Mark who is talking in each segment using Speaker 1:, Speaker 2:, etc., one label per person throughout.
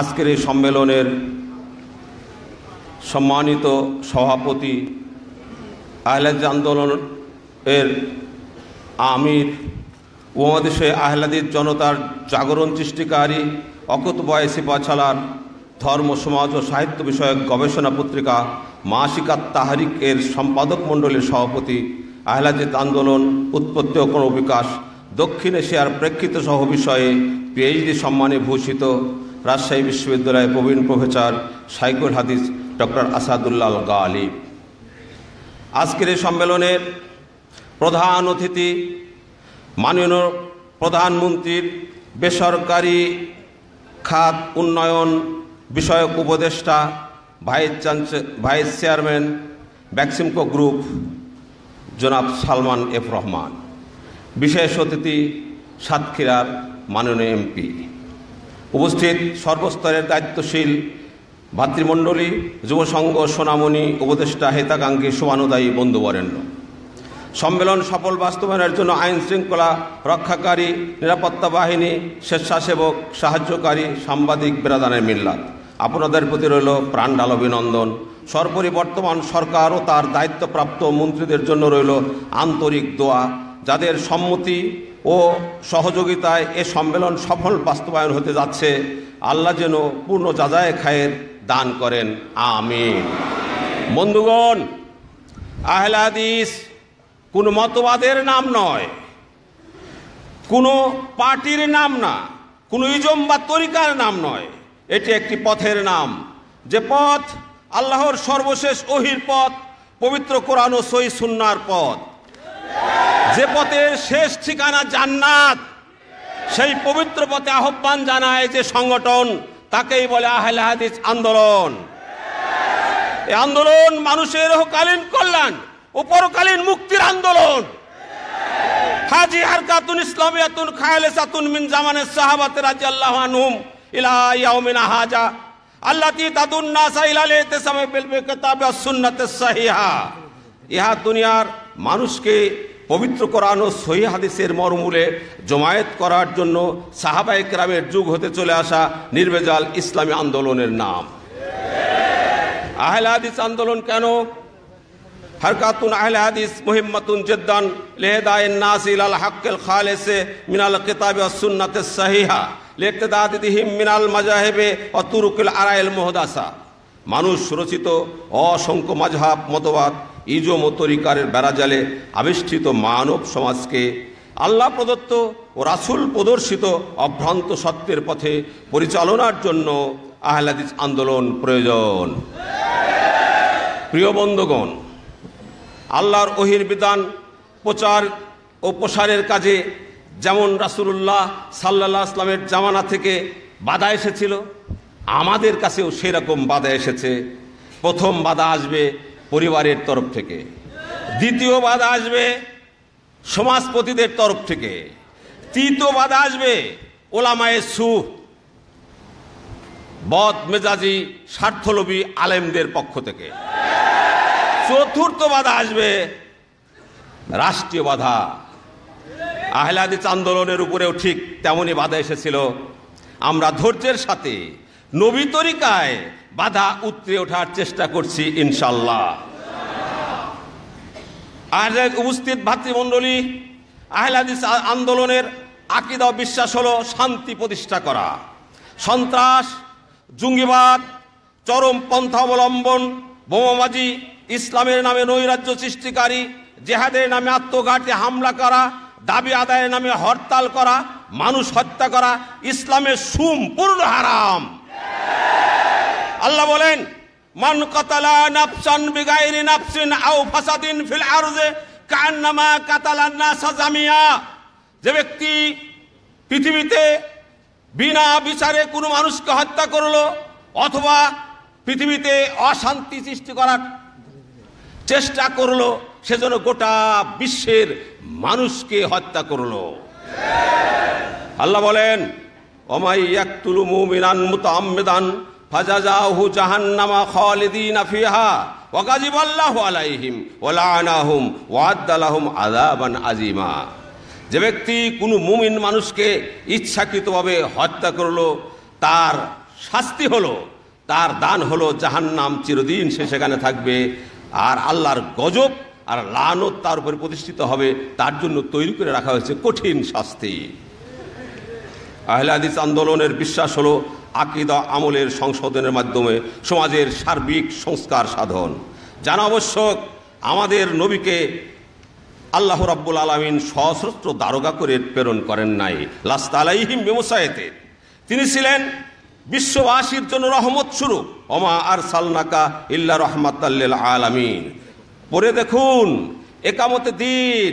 Speaker 1: আজকের এই সম্মেলনের সম্মানিত সভাপতি আহলাদ আন্দোলন এর আমির উপমহাদেশে আহলাদির জনতার জাগরণ সৃষ্টিকারী অকত বয়সী পাছালার ধর্ম সমাজ ও সাহিত্য বিষয়ক গবেষণা পত্রিকা মাসিকাত তাহারিক এর সম্পাদক মণ্ডলীর সভাপতি আহলাজিত আন্দোলন উৎপত্তি ও বিকাশ দক্ষিণ এশিয়ার প্রেক্ষিত সহ বিষয়ে পিএইচডি সম্মানে ভূষিত রাজশাহী বিশ্ববিদ্যালয়ের প্রবীণ প্রফেসর সাইকুল হাদিস ডক্টর আসাদুল্লাহ গালিব আজকের এই সম্মেলনের প্রধান অতিথি মাননীয় প্রধানমন্ত্রীর বেসরকারি খাত উন্নয়ন বিষয়ক উপদেষ্টা vice vice chairman Beximco group জনাব সালমান এফ রহমান বিশেষ অতিথি সাতক্ষীরার মাননীয় এমপি উপস্থিত সর্বস্তরের দায়িত্বশীল ভাতৃমণ্ডলী যুবসংঘ সোনামণি উপদেষ্টা হেতাকাঙ্ক্ষী সুবানুদায়ী বন্ধুবরেণ্য সম্মেলন সফল বাস্তবায়নের জন্য আইন শৃঙ্খলা রক্ষাকারী নিরাপত্তা বাহিনী স্বেচ্ছাসেবক সাহায্যকারী সাংবাদিক বেরাদানের মিল্লাত আপনাদের প্রতি রইল প্রাণডাল অভিনন্দন সর্বোপরি বর্তমান সরকার ও তার দায়িত্বপ্রাপ্ত মন্ত্রীদের জন্য রইল আন্তরিক দোয়া যাদের সম্মতি ও সহযোগিতায় এ সম্মেলন সফল বাস্তবায়ন হতে যাচ্ছে আল্লাহ যেন পূর্ণ যাজায় খায়ের দান করেন আমিন বন্ধুগণ আহলাদিস কোনো মতবাদের নাম নয় কোনো পার্টির নাম না কোনো ইজম বা তরিকার নাম নয় এটি একটি পথের নাম যে পথ আল্লাহর সর্বশেষ ওহির পথ পবিত্র কোরআন ও সই সুন্নার পথ যে পথে শেষ ঠিকানা জান্নাত সেই পবিত্র পথে আহ্বান জানায় যে সংগঠন তাকেই বলে আহলে হাদিস আন্দোলন এই আন্দোলন মানুষের কালীন কল্যাণ উপরকালীন মুক্তির আন্দোলন হাজি হারকাতুন খায়ালে সাতুন মিন জামানের সাহাবাতে রাজিয়াল্লাহ আনহুম ইলা ইয়াউমিনা হাজা আল্লাতি তাদুন নাসা ইলাল ইতিসামে বিল কিতাব ওয়াস সুন্নাতে সাহিহা ইহা দুনিয়ার মানুষকে পবিত্র কোরআন ও সহি হাদিসের মরমূলে জমায়েত করার জন্য সাহাবাই ক্রামের যুগ হতে চলে আসা নির্বেজাল ইসলামী আন্দোলনের নাম আহলে হাদিস আন্দোলন কেন হরকাতুন আহলে হাদিস মুহিম্মাতুন জেদ্দান লেহদায়ের নাসিল আল হাক্কেল খালেসে মিনাল কেতাবে সুন্নাতে সাহিহা লেখতে দাদিহিম মিনাল মাজাহেবে ও তুরুকুল আরায়েল মোহদাসা মানুষ রচিত অসংখ্য মাঝহাব মতবাদ ইজো মতরিকারের বেড়াজালে আবিষ্ঠিত মানব সমাজকে আল্লাহ প্রদত্ত ও রাসুল প্রদর্শিত অভ্রান্ত সত্যের পথে পরিচালনার জন্য আহলাদিস আন্দোলন প্রয়োজন প্রিয় বন্ধুগণ আল্লাহর ওহির বিধান প্রচার ও প্রসারের কাজে যেমন রাসুলুল্লাহ সাল্লাহ আসলামের জামানা থেকে বাধা এসেছিল আমাদের কাছেও সেরকম বাধা এসেছে প্রথম বাধা আসবে পরিবারের তরফ থেকে দ্বিতীয় বাধা আসবে সমাজপতিদের তরফ থেকে তৃতীয় বাধা আসবে ওলামায়ে সু বদ মেজাজি স্বার্থলোভী আলেমদের পক্ষ থেকে চতুর্থ বাধা আসবে রাষ্ট্রীয় বাধা আহলাদিস আন্দোলনের উপরেও ঠিক তেমনই বাধা এসেছিল আমরা ধৈর্যের সাথে নবী তরিকায় বাধা উতরে ওঠার চেষ্টা করছি ইনশাল্লাহ আহলাদ উপস্থিত ভাতৃমণ্ডলী আহলাদিস আন্দোলনের আকিদা বিশ্বাস হলো শান্তি প্রতিষ্ঠা করা সন্ত্রাস জঙ্গিবাদ চরম পন্থা অবলম্বন বোমাবাজি ইসলামের নামে নৈরাজ্য সৃষ্টিকারী জেহাদের নামে আত্মঘাতে হামলা করা দাবি আদায়ের নামে হরতাল করা মানুষ হত্যা করা ইসলামের সুম পূর্ণ হারাম আল্লাহ বলেন মান কাতালা নাফসান বিগাইরি নাফসিন আও ফাসাদিন ফিল আরজে কান্নামা কাতালান নাস জামিয়া যে ব্যক্তি পৃথিবীতে বিনা বিচারে কোনো মানুষকে হত্যা করলো অথবা পৃথিবীতে অশান্তি সৃষ্টি করার চেষ্টা করলো সেজন্য গোটা বিশ্বের মানুষকে হত্যা করলো আল্লাহ বলেন অমাই ইয়াকুলু মুমিনান মুতাআম্মিদান ফাজাজাহু জাহান্নামা খালিদিন ফিহা ওয়াকাজিব আল্লাহ আলাইহিম ওলানাহুম ওয়াদ্দালাহুম আযাবান আজিমা যে ব্যক্তি কোনো মুমিন মানুষকে ইচ্ছাকৃতভাবে হত্যা করল তার শাস্তি হলো তার দান হলো জাহান্নাম চিরদিন সে সেখানে থাকবে আর আল্লাহর গজব আর লানত তার উপরে প্রতিষ্ঠিত হবে তার জন্য তৈরি করে রাখা হয়েছে কঠিন শাস্তি আহলাদিস আন্দোলনের বিশ্বাস হলো আকিদা আমলের সংশোধনের মাধ্যমে সমাজের সার্বিক সংস্কার সাধন জানা আবশ্যক আমাদের নবীকে আল্লাহ রাব্বুল আলমিন সশস্ত্র দারোগা করে প্রেরণ করেন নাই লাস্তা আলাইহিম বেমসায়েতে তিনি ছিলেন বিশ্ববাসীর জন্য রহমত শুরু অমা আর সালনাকা ইল্লা রহমাতাল্লিল আলামিন পরে দেখুন একামতে দিন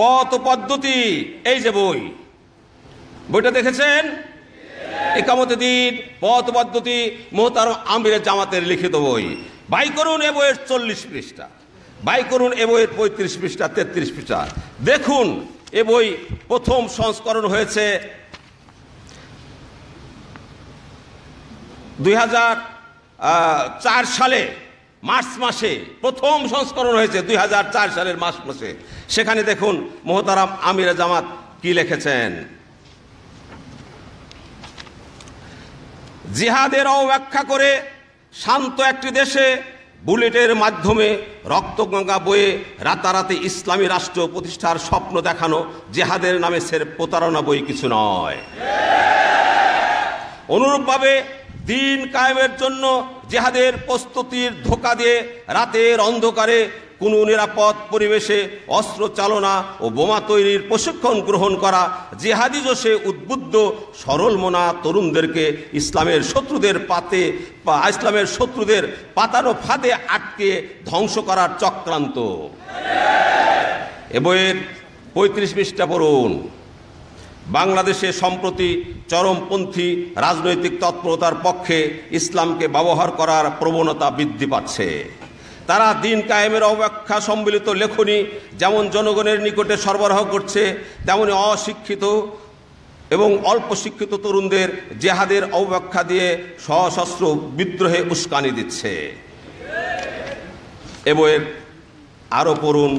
Speaker 1: পথ পদ্ধতি এই যে বই বইটা দেখেছেন একামতে দিন পথ পদ্ধতি মোহতার আমির জামাতের লিখিত বই বাই করুন এ বইয়ের চল্লিশ পৃষ্ঠা বাই করুন এ বইয়ের পঁয়ত্রিশ পৃষ্ঠা তেত্রিশ পৃষ্ঠা দেখুন এ বই প্রথম সংস্করণ হয়েছে দুই সালে মার্চ মাসে প্রথম সংস্করণ হয়েছে দুই সালের মার্চ মাসে সেখানে দেখুন মোহতারাম আমিরা জামাত কি লিখেছেন জিহাদের অব্যাখ্যা করে শান্ত একটি দেশে বুলেটের মাধ্যমে রক্তগঙ্গা বয়ে রাতারাতি ইসলামী রাষ্ট্র প্রতিষ্ঠার স্বপ্ন দেখানো জেহাদের নামে সের প্রতারণা বই কিছু নয় অনুরূপভাবে দিন কায়েমের জন্য জেহাদের প্রস্তুতির ধোকা দিয়ে রাতের অন্ধকারে কোনো নিরাপদ পরিবেশে অস্ত্র চালনা ও বোমা তৈরির প্রশিক্ষণ গ্রহণ করা জেহাদি জোশে উদ্বুদ্ধ সরল মোনা তরুণদেরকে ইসলামের শত্রুদের পাতে বা ইসলামের শত্রুদের পাতানো ফাঁদে আটকে ধ্বংস করার চক্রান্ত এবয়ের পঁয়ত্রিশ পৃষ্ঠা পড়ুন বাংলাদেশে সম্প্রতি চরমপন্থী রাজনৈতিক তৎপরতার পক্ষে ইসলামকে ব্যবহার করার প্রবণতা বৃদ্ধি পাচ্ছে তারা দিন কায়েমের অব্যাখ্যা সম্মিলিত লেখনী যেমন জনগণের নিকটে সরবরাহ করছে তেমনি অশিক্ষিত এবং অল্প শিক্ষিত তরুণদের জেহাদের অব্যাখ্যা দিয়ে সশস্ত্র বিদ্রোহে উস্কানি দিচ্ছে এবয়ের আরও পড়ুন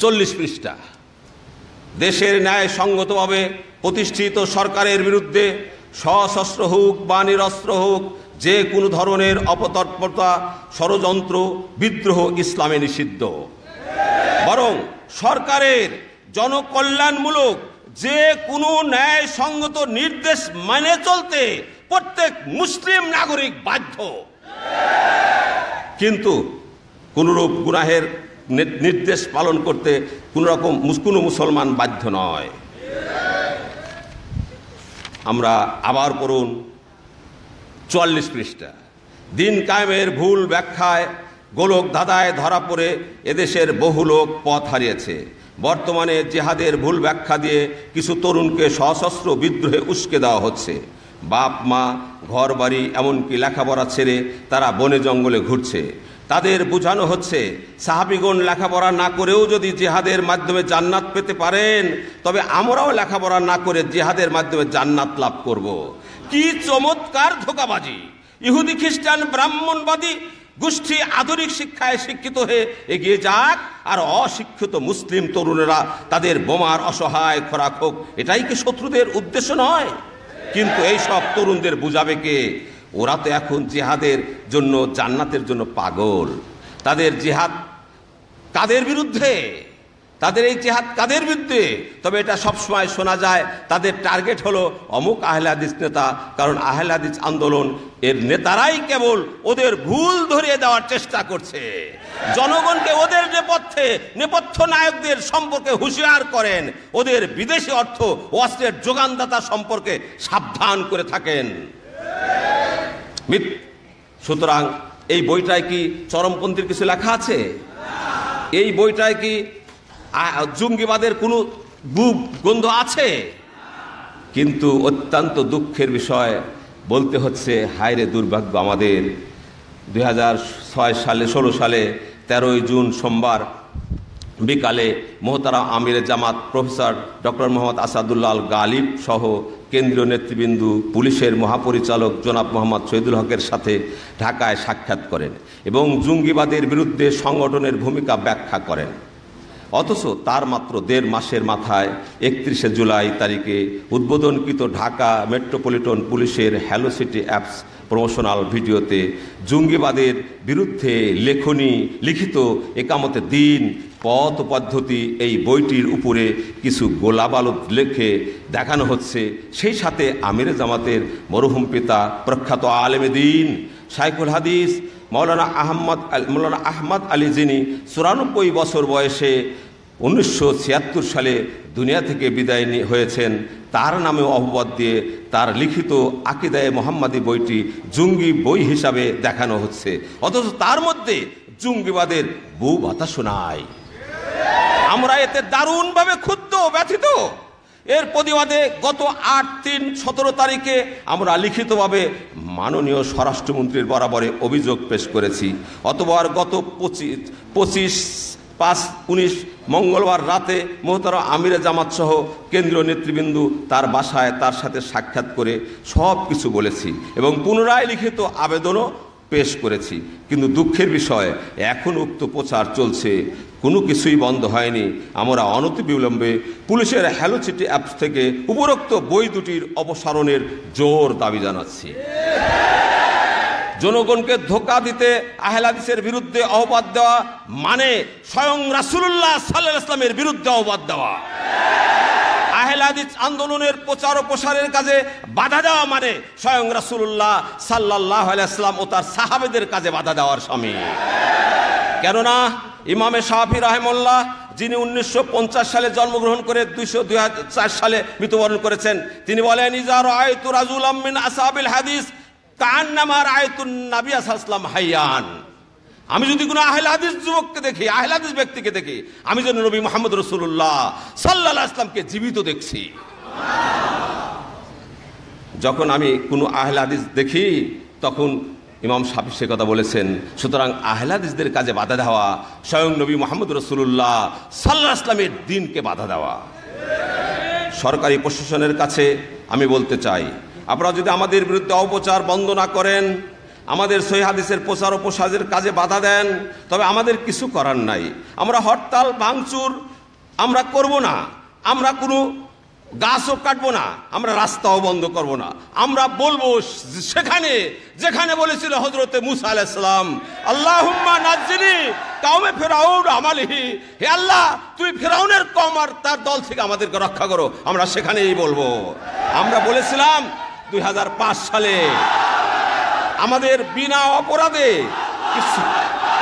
Speaker 1: চল্লিশ পৃষ্ঠা দেশের ন্যায় সঙ্গতভাবে প্রতিষ্ঠিত সরকারের বিরুদ্ধে সশস্ত্র হোক বা নিরস্ত্র হোক যে কোনো ধরনের অপতৎপরতা ষড়যন্ত্র বিদ্রোহ ইসলামে নিষিদ্ধ বরং সরকারের জনকল্যাণমূলক যে কোনো ন্যায়সঙ্গত নির্দেশ মেনে চলতে প্রত্যেক মুসলিম নাগরিক বাধ্য কিন্তু কোনরূপ গুনাহের নির্দেশ পালন করতে কোনোরকম রকম কোনো মুসলমান বাধ্য নয় আমরা আবার করুন চুয়াল্লিশ পৃষ্ঠা দিন কায়েমের ভুল ব্যাখ্যায় গোলক ধাঁধায় ধরা পড়ে এদেশের বহু লোক পথ হারিয়েছে বর্তমানে জেহাদের ভুল ব্যাখ্যা দিয়ে কিছু তরুণকে সশস্ত্র বিদ্রোহে উস্কে দেওয়া হচ্ছে বাপ মা ঘর বাড়ি এমনকি লেখাপড়া ছেড়ে তারা বনে জঙ্গলে ঘুরছে তাদের বোঝানো হচ্ছে সাহাবিগণ লেখাপড়া না করেও যদি জেহাদের মাধ্যমে জান্নাত পেতে পারেন তবে আমরাও লেখাপড়া না করে জেহাদের মাধ্যমে জান্নাত লাভ করব। কি চমৎকার ধোকাবাজি ইহুদি খ্রিস্টান ব্রাহ্মণবাদী গোষ্ঠী আধুনিক শিক্ষায় শিক্ষিত হয়ে এগিয়ে যাক আর অশিক্ষিত মুসলিম তরুণেরা তাদের বোমার অসহায় খোরাক হোক এটাই কি শত্রুদের উদ্দেশ্য নয় কিন্তু এই সব তরুণদের বুঝাবে কে ওরা তো এখন জিহাদের জন্য জান্নাতের জন্য পাগল তাদের জিহাদ কাদের বিরুদ্ধে তাদের এই জেহাদ কাদের বিরুদ্ধে তবে এটা সবসময় শোনা যায় তাদের টার্গেট হলো অমুক আহলাদিস নেতা কারণ আহলাদিস আন্দোলন এর নেতারাই কেবল ওদের ভুল ধরিয়ে দেওয়ার চেষ্টা করছে জনগণকে ওদের নেপথ্যে নেপথ্য নায়কদের সম্পর্কে হুঁশিয়ার করেন ওদের বিদেশি অর্থ অস্ত্রের যোগানদাতা সম্পর্কে সাবধান করে থাকেন সুতরাং এই বইটায় কি চরমপন্থীর কিছু লেখা আছে এই বইটায় কি জঙ্গিবাদের কোনো বুক গন্ধ আছে কিন্তু অত্যন্ত দুঃখের বিষয় বলতে হচ্ছে হায়রে দুর্ভাগ্য আমাদের দুই সালে ষোলো সালে তেরোই জুন সোমবার বিকালে মোহতারা আমির জামাত প্রফেসর ডক্টর মোহাম্মদ আসাদুল্লাল গালিব সহ কেন্দ্রীয় নেতৃবৃন্দু পুলিশের মহাপরিচালক জনাব মোহাম্মদ শহীদুল হকের সাথে ঢাকায় সাক্ষাৎ করেন এবং জঙ্গিবাদের বিরুদ্ধে সংগঠনের ভূমিকা ব্যাখ্যা করেন অথচ তার মাত্র দেড় মাসের মাথায় একত্রিশে জুলাই তারিখে উদ্বোধনকৃত ঢাকা মেট্রোপলিটন পুলিশের হ্যালো সিটি অ্যাপস প্রমোশনাল ভিডিওতে জঙ্গিবাদের বিরুদ্ধে লেখনী লিখিত একামতে দিন পথ পদ্ধতি এই বইটির উপরে কিছু গোলাবালুদ লেখে দেখানো হচ্ছে সেই সাথে আমির জামাতের মরহুম পিতা প্রখ্যাত আলেমেদিন সাইকুল হাদিস মৌলানা আহমদ মৌলানা আহমদ আলী যিনি চুরানব্বই বছর বয়সে উনিশশো সালে দুনিয়া থেকে বিদায় হয়েছেন তার নামে অববাদ দিয়ে তার লিখিত আকিদায় মোহাম্মদী বইটি জঙ্গি বই হিসাবে দেখানো হচ্ছে অথচ তার মধ্যে জঙ্গিবাদের বহু বাতাস শোনায় আমরা এতে দারুণভাবে ক্ষুব্ধ ব্যথিত এর প্রতিবাদে গত আট তিন সতেরো তারিখে আমরা লিখিতভাবে মাননীয় স্বরাষ্ট্রমন্ত্রীর বরাবরে অভিযোগ পেশ করেছি অতবার গত পঁচিশ পঁচিশ পাঁচ উনিশ মঙ্গলবার রাতে মোহতারা আমিরে জামাত সহ কেন্দ্রীয় নেতৃবৃন্দ তার বাসায় তার সাথে সাক্ষাৎ করে সব কিছু বলেছি এবং পুনরায় লিখিত আবেদনও পেশ করেছি কিন্তু দুঃখের বিষয় এখন উক্ত প্রচার চলছে কোনো কিছুই বন্ধ হয়নি আমরা অনতি বিলম্বে পুলিশের হ্যালোচিটি অ্যাপস থেকে উপরোক্ত বই দুটির অপসারণের জোর দাবি জানাচ্ছি জনগণকে ধোকা দিতে আহলাদিসের বিরুদ্ধে অহবাদ দেওয়া মানে স্বয়ং রাসুল্লাহ সাল্লাহ ইসলামের বিরুদ্ধে অহবাদ দেওয়া আহলাদিস আন্দোলনের প্রচার ও প্রসারের কাজে বাধা দেওয়া মানে স্বয়ং রাসুল্লাহ সাল্লাহ আলাইসলাম ও তার সাহাবেদের কাজে বাধা দেওয়ার স্বামী কেননা ইমামে শাহফি রাহেমল্লাহ যিনি উনিশশো সালে জন্মগ্রহণ করে দুইশো দুই সালে মৃত্যুবরণ করেছেন তিনি বলেন ইজার আয়তু রাজুল আমিন আসাবিল হাদিস কান্নামার আয়তুন নাবি আসাল্লাম হাইয়ান আমি যদি কোনো আহলাদিস যুবককে দেখি আহলাদিস ব্যক্তিকে দেখি আমি যেন নবী মোহাম্মদ রসুল্লাহ সাল্লাহ আসলামকে জীবিত দেখছি যখন আমি কোনো আহলাদিস দেখি তখন ইমাম সাফি সে কথা বলেছেন সুতরাং আহলাদিসদের কাজে বাধা দেওয়া স্বয়ং নবী মোহাম্মদ রসুল্লাহ সাল্লাহ আসলামের দিনকে বাধা দেওয়া সরকারি প্রশাসনের কাছে আমি বলতে চাই আপনারা যদি আমাদের বিরুদ্ধে অপচার বন্ধ না করেন আমাদের হাদিসের প্রচার ও প্রসাদের কাজে বাধা দেন তবে আমাদের কিছু করার নাই আমরা হরতাল ভাঙচুর আমরা করব না আমরা কোনো গাছও কাটবো না আমরা রাস্তাও বন্ধ করব না আমরা বলবো সেখানে যেখানে বলেছিল হজরতে মুসা আলাইসালাম আল্লাহ নাজিনি কাউমে ফেরাউন আমালিহি হে আল্লাহ তুই ফেরাউনের কম আর তার দল থেকে আমাদেরকে রক্ষা করো আমরা সেখানেই বলবো আমরা বলেছিলাম দুই সালে আমাদের বিনা অপরাধে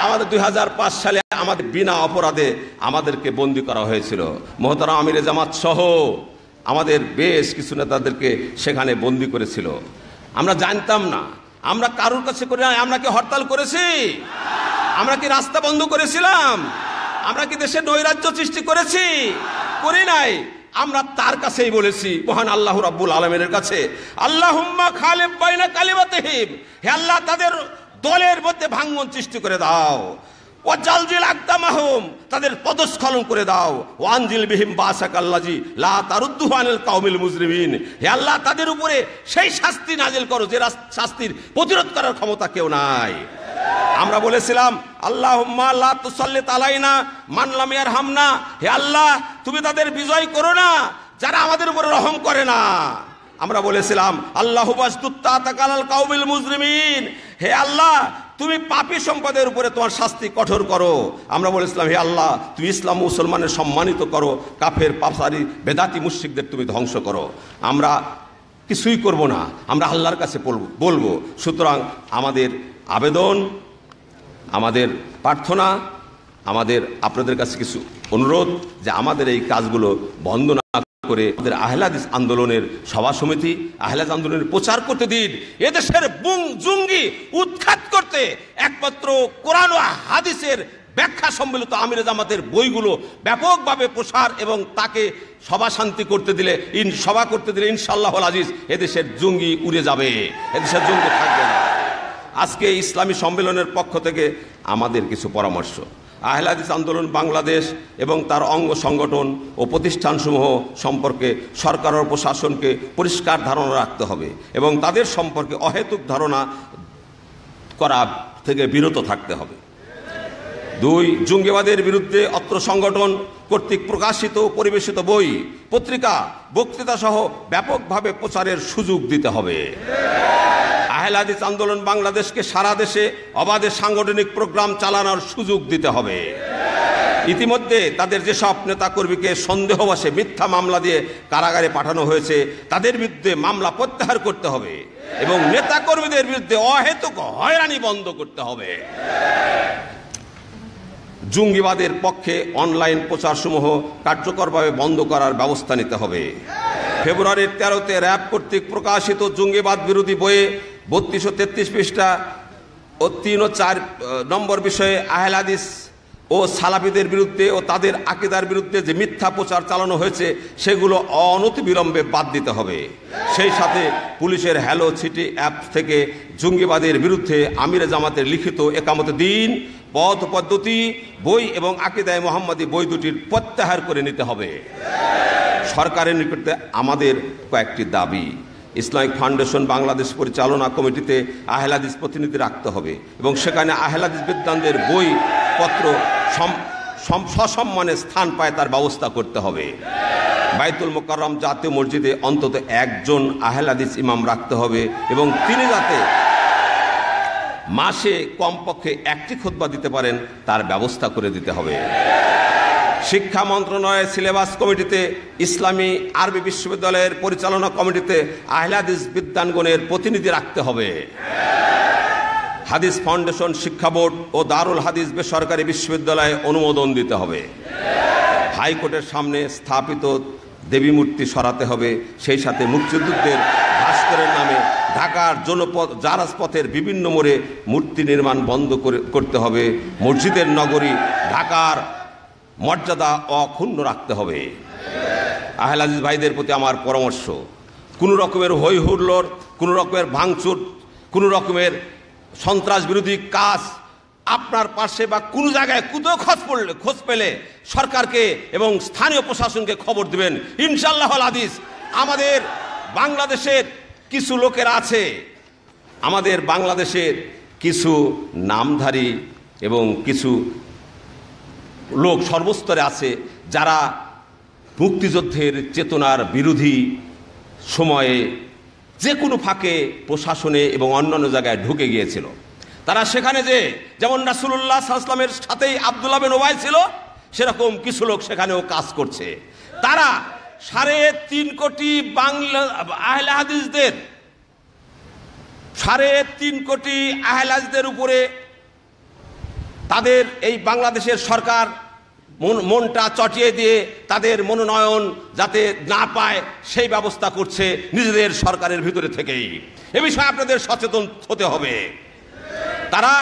Speaker 1: আমাদের দুই সালে আমাদের বিনা অপরাধে আমাদেরকে বন্দি করা হয়েছিল মহতারা আমির জামাত সহ আমাদের বেশ কিছু নেতাদেরকে সেখানে বন্দি করেছিল আমরা জানতাম না আমরা কারোর কাছে করি না আমরা কি হরতাল করেছি আমরা কি রাস্তা বন্ধ করেছিলাম আমরা কি দেশে নৈরাজ্য সৃষ্টি করেছি করি নাই আমরা তার কাছেই বলেছি মহান আল্লাহ রাব্বুল আলমের কাছে আল্লাহ খালেব বাইনা কালিবাতেহিম হে আল্লাহ তাদের দলের মধ্যে ভাঙ্গন সৃষ্টি করে দাও ও জালজিল আকদাম আহম তাদের পদস্খলন করে দাও ওয়ানজিল বিহিম বাসাক আল্লাজি লা তারুদ্দুহানিল কাউমিল মুজরিমিন হে আল্লাহ তাদের উপরে সেই শাস্তি নাজিল করো যে শাস্তির প্রতিরোধ করার ক্ষমতা কেউ নাই আমরা বলেছিলাম আল্লাহ লা তুসাল্লিত আলাইনা মানলাম ইয়ার হামনা হে আল্লাহ তুমি তাদের বিজয় করো না যারা আমাদের উপরে রহম করে না আমরা বলেছিলাম আল্লাহ কাউমিল মুজরিমিন হে আল্লাহ তুমি পাপি সম্পদের উপরে তোমার শাস্তি কঠোর করো আমরা বলেছিলাম হে আল্লাহ তুমি ইসলাম মুসলমানের সম্মানিত করো কাফের পাপসারি বেদাতি মুশ্রিকদের তুমি ধ্বংস করো আমরা কিছুই করব না আমরা আল্লাহর কাছে বলবো বলবো সুতরাং আমাদের আবেদন আমাদের প্রার্থনা আমাদের আপনাদের কাছে কিছু অনুরোধ যে আমাদের এই কাজগুলো বন্ধ না করে আমাদের আহলাদ আন্দোলনের সভা সমিতি আহলাদ আন্দোলনের প্রচার করতে দিন এদেশের বুং জুঙ্গি উৎখাত করতে একমাত্র কোরআন হাদিসের ব্যাখ্যা সম্মিলিত আমির জামাতের বইগুলো ব্যাপকভাবে প্রসার এবং তাকে সভা শান্তি করতে দিলে ইন সভা করতে দিলে ইনশাল্লাহ আজিজ এদেশের জঙ্গি উড়ে যাবে এদেশের জঙ্গি থাকবে না আজকে ইসলামী সম্মেলনের পক্ষ থেকে আমাদের কিছু পরামর্শ আহলাদিস আন্দোলন বাংলাদেশ এবং তার অঙ্গ সংগঠন ও প্রতিষ্ঠানসমূহ সম্পর্কে সরকার ও প্রশাসনকে পরিষ্কার ধারণা রাখতে হবে এবং তাদের সম্পর্কে অহেতুক ধারণা করা থেকে বিরত থাকতে হবে দুই জঙ্গিবাদের বিরুদ্ধে অত্র সংগঠন কর্তৃক প্রকাশিত পরিবেশিত বই পত্রিকা বক্তৃতা সহ ব্যাপকভাবে প্রচারের সুযোগ দিতে হবে আহলাদিস আন্দোলন বাংলাদেশকে সারা দেশে অবাধে সাংগঠনিক প্রোগ্রাম চালানোর সুযোগ দিতে হবে ইতিমধ্যে তাদের যেসব নেতাকর্মীকে সন্দেহবাসে মিথ্যা মামলা দিয়ে কারাগারে পাঠানো হয়েছে তাদের বিরুদ্ধে মামলা প্রত্যাহার করতে হবে এবং নেতাকর্মীদের বিরুদ্ধে অহেতুক হয়রানি বন্ধ করতে হবে জঙ্গিবাদের পক্ষে অনলাইন প্রচারসমূহ কার্যকরভাবে বন্ধ করার ব্যবস্থা নিতে হবে ফেব্রুয়ারির তেরোতে র্যাব কর্তৃক প্রকাশিত জঙ্গিবাদ বিরোধী বইয়ে বত্রিশশো তেত্রিশ পৃষ্ঠা ও তিন ও চার নম্বর বিষয়ে আহেল ও সালাফিদের বিরুদ্ধে ও তাদের আকিদার বিরুদ্ধে যে মিথ্যা প্রচার চালানো হয়েছে সেগুলো অনতিবিলম্বে বাদ দিতে হবে সেই সাথে পুলিশের হ্যালো সিটি অ্যাপ থেকে জঙ্গিবাদের বিরুদ্ধে আমিরে জামাতের লিখিত একামত দিন পথ পদ্ধতি বই এবং আকিদায় মোহাম্মদী বই দুটির প্রত্যাহার করে নিতে হবে সরকারের নিকটে আমাদের কয়েকটি দাবি ইসলামিক ফাউন্ডেশন বাংলাদেশ পরিচালনা কমিটিতে আহলাদিস প্রতিনিধি রাখতে হবে এবং সেখানে আহলাদিস বিদ্যানদের বই পত্র সসম্মানে স্থান পায় তার ব্যবস্থা করতে হবে বাইতুল মোকাররম জাতীয় মসজিদে অন্তত একজন আহলাদিস ইমাম রাখতে হবে এবং তিনি যাতে মাসে কমপক্ষে একটি খোদবা দিতে পারেন তার ব্যবস্থা করে দিতে হবে শিক্ষা মন্ত্রণালয়ের সিলেবাস কমিটিতে ইসলামী আরবি বিশ্ববিদ্যালয়ের পরিচালনা কমিটিতে আহলাদিস বিদ্যানগণের প্রতিনিধি রাখতে হবে হাদিস ফাউন্ডেশন শিক্ষা বোর্ড ও দারুল হাদিস বেসরকারি বিশ্ববিদ্যালয়ে অনুমোদন দিতে হবে হাইকোর্টের সামনে স্থাপিত দেবী মূর্তি সরাতে হবে সেই সাথে মুক্তিযুদ্ধের ভাস্করের নামে ঢাকার জনপথ জারাজপথের বিভিন্ন মোড়ে মূর্তি নির্মাণ বন্ধ করতে হবে মসজিদের নগরী ঢাকার মর্যাদা অক্ষুণ্ণ রাখতে হবে আহেল আজিজ ভাইদের প্রতি আমার পরামর্শ কোনো রকমের হৈ হুল্লোর কোনো রকমের ভাঙচুর কোনো রকমের সন্ত্রাস বিরোধী কাজ আপনার পাশে বা কোনো জায়গায় কোথাও খোঁজ পড়লে খোঁজ পেলে সরকারকে এবং স্থানীয় প্রশাসনকে খবর দেবেন ইনশাল্লাহ আদিস আমাদের বাংলাদেশের কিছু লোকের আছে আমাদের বাংলাদেশের কিছু নামধারী এবং কিছু লোক সর্বস্তরে আছে যারা মুক্তিযুদ্ধের চেতনার বিরোধী সময়ে যে কোনো ফাঁকে প্রশাসনে এবং অন্যান্য জায়গায় ঢুকে গিয়েছিল তারা সেখানে যে যেমন রাসুল্লাহ সাহসলামের সাথেই আবদুল্লাহ নোবাই ছিল সেরকম কিছু লোক সেখানেও কাজ করছে তারা সাড়ে তিন কোটি বাংলা আহলাহাদিসদের সাড়ে তিন কোটি আহলাদের উপরে তাদের এই বাংলাদেশের সরকার মনটা চটিয়ে দিয়ে তাদের মনোনয়ন যাতে না পায় সেই ব্যবস্থা করছে নিজেদের সরকারের ভিতরে থেকেই এ বিষয়ে আপনাদের সচেতন হতে হবে তারা